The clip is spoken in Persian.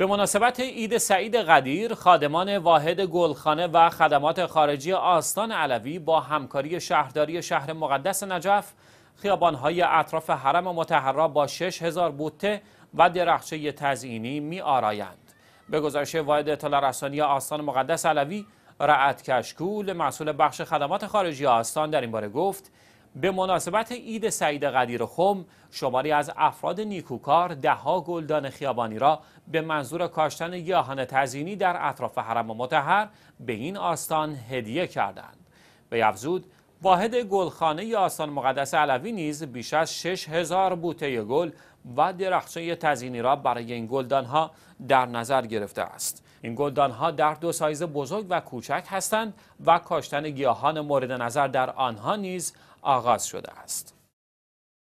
به مناسبت عید سعید قدیر خادمان واحد گلخانه و خدمات خارجی آستان علوی با همکاری شهرداری شهر مقدس نجف خیابانهای اطراف حرم متحرا با 6000 بوته و درخچه تزئینی می آرایند. به گزارش واحد اطلاع رسانی آستان مقدس علوی رعت کشکول مسئول بخش خدمات خارجی آستان در این باره گفت به مناسبت عید سعید قدیر خم شماری از افراد نیکوکار دهها گلدان خیابانی را به منظور کاشتن گیاهان تزینی در اطراف حرم متحر به این آستان هدیه کردند. به افزود واحد گلخانه آسان مقدس علوی نیز بیش از 6000 بوته گل و درخچه تزینی را برای این گلدانها در نظر گرفته است. این گلدانها در دو سایز بزرگ و کوچک هستند و کاشتن گیاهان مورد نظر در آنها نیز آغاز شده است.